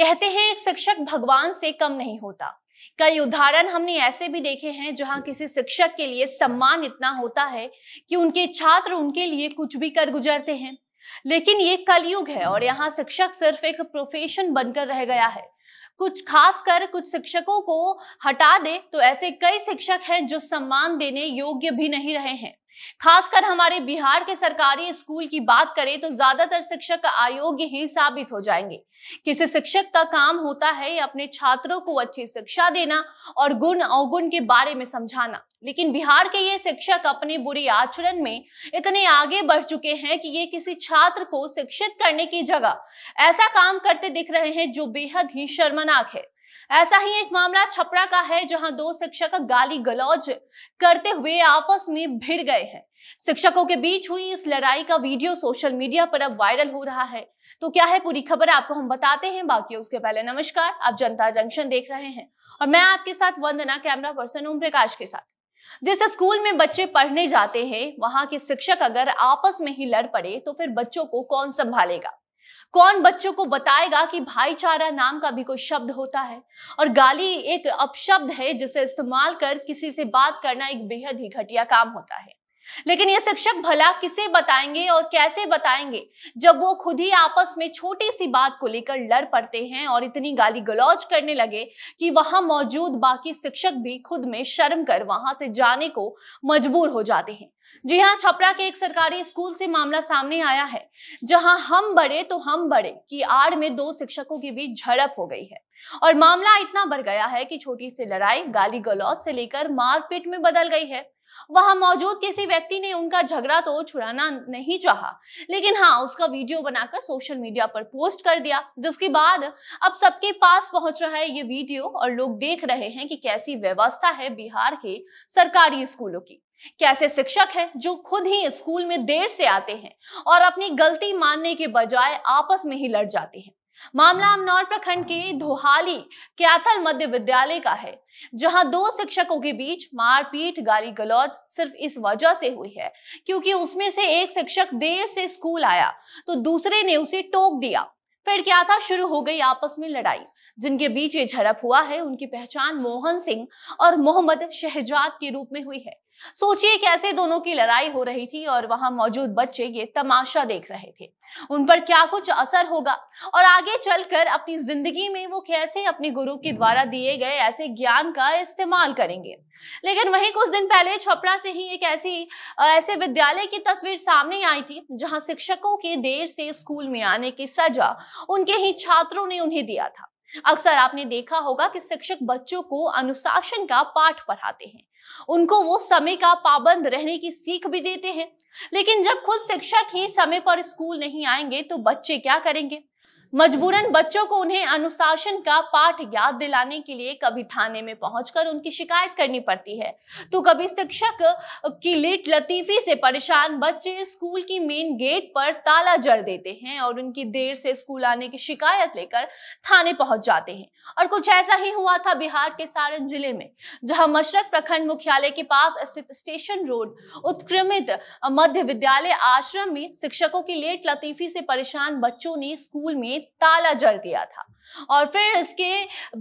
कहते हैं एक शिक्षक भगवान से कम नहीं होता कई उदाहरण हमने ऐसे भी देखे हैं जहां किसी शिक्षक के लिए सम्मान इतना होता है कि उनके छात्र उनके लिए कुछ भी कर गुजरते हैं लेकिन ये कलयुग है और यहाँ शिक्षक सिर्फ एक प्रोफेशन बनकर रह गया है कुछ खास कर कुछ शिक्षकों को हटा दे तो ऐसे कई शिक्षक हैं जो सम्मान देने योग्य भी नहीं रहे हैं खासकर हमारे बिहार के सरकारी स्कूल की बात करें तो ज्यादातर शिक्षक अयोग्य ही साबित हो जाएंगे किसी शिक्षक का काम होता है अपने छात्रों को अच्छी शिक्षा देना और गुण अवगुण के बारे में समझाना लेकिन बिहार के ये शिक्षक अपने बुरे आचरण में इतने आगे बढ़ चुके हैं कि ये किसी छात्र को शिक्षित करने की जगह ऐसा काम करते दिख रहे हैं जो बेहद ही शर्मनाक है ऐसा ही एक मामला छपरा का है जहां दो शिक्षक गाली गलौज करते हुए आपस में भिड़ गए हैं शिक्षकों के बीच हुई इस लड़ाई का वीडियो सोशल मीडिया पर अब वायरल हो रहा है तो क्या है पूरी खबर आपको हम बताते हैं बाकी उसके पहले नमस्कार आप जनता जंक्शन देख रहे हैं और मैं आपके साथ वंदना कैमरा पर्सन ओम प्रकाश के साथ जिस स्कूल में बच्चे पढ़ने जाते हैं वहां के शिक्षक अगर आपस में ही लड़ पड़े तो फिर बच्चों को कौन संभालेगा कौन बच्चों को बताएगा कि भाईचारा नाम का भी कोई शब्द होता है और गाली एक अपशब्द है जिसे इस्तेमाल कर किसी से बात करना एक बेहद ही घटिया काम होता है लेकिन ये शिक्षक भला किसे बताएंगे और कैसे बताएंगे जब वो खुद ही आपस में छोटी सी बात को लेकर लड़ पड़ते हैं और इतनी गाली गलौज करने लगे कि वहां मौजूद बाकी शिक्षक भी खुद में शर्म कर वहां से जाने को मजबूर हो जाते हैं जी हाँ छपरा के एक सरकारी स्कूल से मामला सामने आया है जहां हम बड़े तो हम बड़े की आड़ में दो शिक्षकों के बीच झड़प हो गई है और मामला इतना बढ़ गया है कि छोटी सी लड़ाई गाली गलौज से लेकर मारपीट में बदल गई है वहां मौजूद किसी व्यक्ति ने उनका झगड़ा तो छुड़ाना नहीं चाहा लेकिन हाँ उसका वीडियो बनाकर सोशल मीडिया पर पोस्ट कर दिया जिसके बाद अब सबके पास पहुंच रहा है ये वीडियो और लोग देख रहे हैं कि कैसी व्यवस्था है बिहार के सरकारी स्कूलों की कैसे शिक्षक हैं जो खुद ही स्कूल में देर से आते हैं और अपनी गलती मानने के बजाय आपस में ही लड़ जाते हैं मामला अमनौर प्रखंड के धोहाली के मध्य विद्यालय का है जहां दो शिक्षकों के बीच मारपीट गाली गलौज सिर्फ इस वजह से हुई है क्योंकि उसमें से एक शिक्षक देर से स्कूल आया तो दूसरे ने उसे टोक दिया फिर क्या था शुरू हो गई आपस में लड़ाई जिनके बीच ये झड़प हुआ है उनकी पहचान मोहन सिंह और मोहम्मद शहजाद के रूप में हुई है सोचिए कैसे दोनों की लड़ाई हो रही थी और वहां मौजूद बच्चे ये तमाशा देख रहे थे उन पर क्या कुछ असर होगा और आगे चलकर अपनी जिंदगी में वो कैसे अपने गुरु के द्वारा दिए गए ऐसे ज्ञान का इस्तेमाल करेंगे लेकिन वहीं कुछ दिन पहले छपरा से ही एक ऐसी ऐसे विद्यालय की तस्वीर सामने आई थी जहां शिक्षकों के देर से स्कूल में आने की सजा उनके ही छात्रों ने उन्हें दिया था अक्सर आपने देखा होगा कि शिक्षक बच्चों को अनुशासन का पाठ पढ़ाते हैं उनको वो समय का पाबंद रहने की सीख भी देते हैं लेकिन जब खुद शिक्षक ही समय पर स्कूल नहीं आएंगे तो बच्चे क्या करेंगे मजबूरन बच्चों को उन्हें अनुशासन का पाठ याद दिलाने के लिए कभी थाने में पहुंचकर उनकी शिकायत करनी पड़ती है तो कभी शिक्षक की लेट लतीफी से परेशान बच्चे स्कूल की मेन गेट पर ताला जड़ देते हैं और उनकी देर से स्कूल आने की शिकायत लेकर थाने पहुंच जाते हैं और कुछ ऐसा ही हुआ था बिहार के सारण जिले में जहां मशरक प्रखंड मुख्यालय के पास स्थित स्टेशन रोड उत्क्रमित मध्य विद्यालय आश्रम में शिक्षकों की लेट लतीफी से परेशान बच्चों ने स्कूल में ताला जड़ दिया था और फिर इसके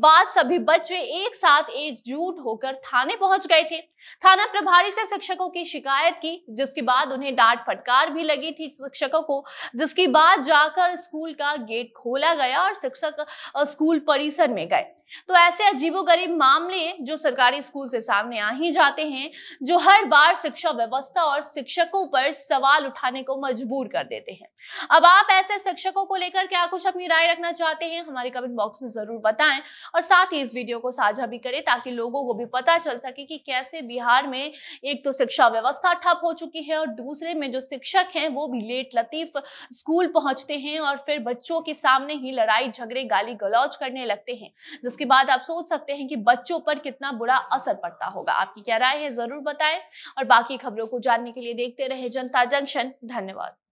बाद सभी बच्चे एक साथ एकजुट होकर थाने पहुंच गए थे थाना प्रभारी से शिक्षकों की शिकायत की जिसके बाद उन्हें डांट फटकार भी लगी थी शिक्षकों को जिसके बाद जाकर स्कूल का गेट खोला गया और शिक्षक स्कूल परिसर में गए तो ऐसे अजीबोगरीब मामले जो सरकारी स्कूल से सामने आ ही जाते हैं जो हर बार शिक्षा व्यवस्था और शिक्षकों पर सवाल उठाने को मजबूर कर देते हैं अब आप ऐसे शिक्षकों को लेकर क्या कुछ अपनी राय रखना चाहते हैं हमारे कमेंट बॉक्स में ज़रूर बताएं और साथ ही इस वीडियो को साझा भी करें ताकि लोगों को भी पता चल सके कि कैसे बिहार में एक तो शिक्षा व्यवस्था ठप हो चुकी है और दूसरे में जो शिक्षक हैं वो भी लेट लतीफ स्कूल पहुंचते हैं और फिर बच्चों के सामने ही लड़ाई झगड़े गाली गलौज करने लगते हैं जिसके बाद आप सोच सकते हैं कि बच्चों पर कितना बुरा असर पड़ता होगा आपकी क्या राय है जरूर बताएं और बाकी खबरों को जानने के लिए देखते रहे जनता जंक्शन धन्यवाद